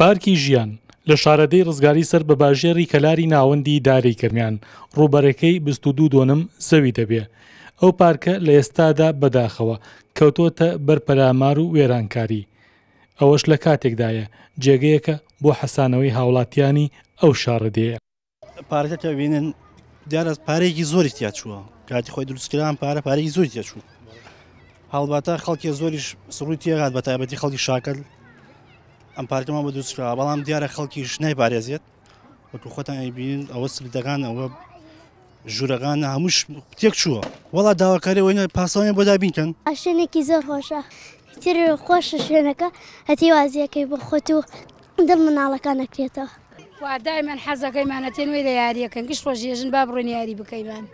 پارکی ژیان لە شارەدەی ڕزگاری سەر بە باژێری کەلاری ناوەندی داری کردیان ڕوبەرەکەی 22 دۆنم سەوی دەبێ ئەو پارکە لە ئێستادا بەداخەوە کەوتۆتە بەرپەرامار و وێرانکاری ئەوەش لە کاتێکدایە جێگەیەکە بۆ حەسانەوەی هاوڵاتیانی ئەو شارەدەیە پارکەکە بینن دیارە پارێکی زۆری تیا چووە کاتی خۆی دروستکردان پارە پارێکی زۆری تیا چوو هەڵباتە خەڵکی زۆریش سڕووی تێگات بە تایبەتی خەڵکی شاکرد ئەم پارکەمان بە دووسرا بەڵام دیارە خەڵکیش نایبارێزیێت وەکو خۆتان ئەیبین ئەوە سردەکان ئەوە ژوورەکان هەمووش تێک چووە وڵا داواکاری وێنە پاسەوانە بۆ دابینکەن ئاشێنێکی زۆر خۆشە تر خۆشە شوێنەکە هەتی وازیەکەی بۆ خۆت و دڵ مناڵەکان نەکرێتەوە وادایمان حەزەکەیمانەتێن وێ لە یاریەکەن گشت خۆش ێژن با بڕۆن یاری بکەیمان.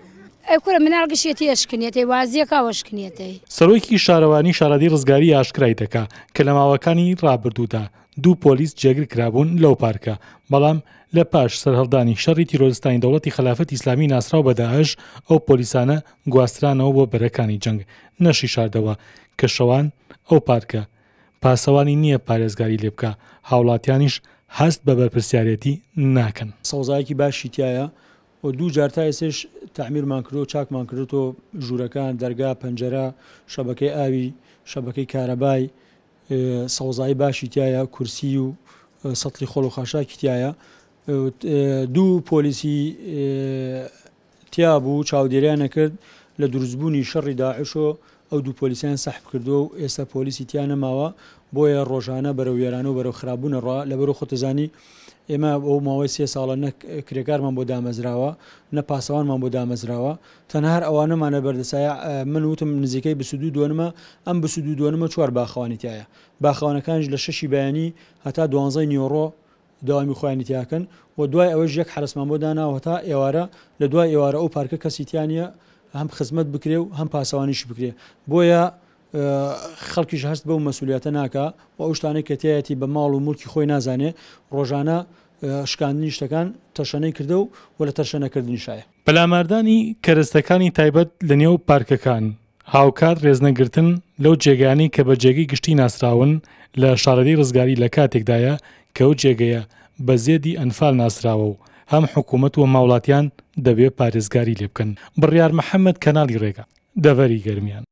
ئەکورە منال گشێتی ئەشکنێتی وازیەکە وەشکنێتی سەرۆکی شارەوانی شارەدی ڕزگاری ئاشکرای دەکا کە لە ماوەکانی ڕابردوودا دوو پۆلیس جێگر کرابوون لەو پارکە بەڵام لە پاش سەرهەڵدانی شەڕی تیرۆستانی دەوڵەتی خلافەت ئیسلامی ناسرااو بەداعش ئەو پۆلیسانە گواسترانەوە بۆ بەرەکانی جەنگ نەشی شاردەوە کە شەوان ئەو پارکە پاسەوانی نییە پارێزگاری لێ بکە هاوڵاتیانیش هەست بە بەرپسیارەتی ناکەن سەوزایکی باشی تایە و دوو جار تا ئێسش تعمیرمان کرد و چاکمان کردێت و ژوورەکان دەرگا پەنجەرە شەبەکەی ئاوی شەبەکەی کارەبای سەوزایی باشی تایە کورسی و سەڵی خۆڵ و خاشاکی تایە دوو پۆلیسی تیا بوو چاودێریانە کرد لە دروستبوونی شەڕی داعشۆ ئەو دوو پۆلیسیان سەحب کردو و ئێستا پۆلیسی تیانەماوە بۆیە ڕۆژانە بەرەو وێران و بەرەو خراببوونە ڕە لە بەرەو خۆتزانی ئێمە ئەو ماوەی سێ ساڵە نەک کرێکارمان بۆ دامەزراوە نە پاسەوانمان بۆ دامەزراوە تەنهار ئەوانەمانە بەردەسایە من وتم نزیکەی بسودو دوێنمە ئەم بسودو دوێنمە چوار باخوانیتیایە باخەوانەکانش لە شەشی بەیانی هەتا دوانزای نیۆڕۆ داوامی خوۆیانیتیاکەن و دوای ئەوەش یەک حرسمان بۆ داناوە تا ئێوارە لە دوای ئێوارە ئەو پارکە کەسییتیانە هەم خزمەت بکرێ و هەم پاسەوانیش بکرێ بۆیە خەڵکیش هەست بەو مەسوولیتە ناکە و ئەو شتانەی کە تایەتی بە ماڵ و ملکی خۆی نازانێ ڕۆژانە شکاندنی شتەکان تەشەنەی کردە و وە لە تەشەنەکردنی شایە بەلاماردانی کەرستەکانی تایبەت لە نێو پارکەکان هاوکات ڕێزنەگرتن لەو جێگانی کە بە جێگەی گشتی ناسراون لە شارەی ڕزگاری لە کاتێکدایە کە ئەو جێگەیە بە زێدی ئەنفال ناسراوە و هەم حکوومەت و ماوڵاتیان دەبێت پارێزگاری لێ بکەن بڕیار محەممەد کەناڵی ڕێگە دەڤەری گەرمیان